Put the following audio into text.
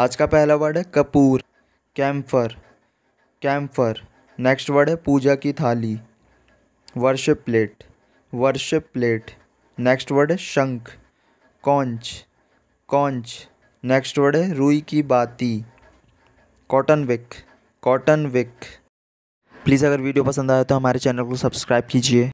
आज का पहला वर्ड है कपूर कैम्फर कैम्फर नेक्स्ट वर्ड है पूजा की थाली worship plate worship plate next word है शंख कौंच कौंच नेक्स्ट वर्ड है रुई की बाती cotton wick cotton wick please अगर वीडियो पसंद आया तो हमारे चैनल को सब्सक्राइब कीजिए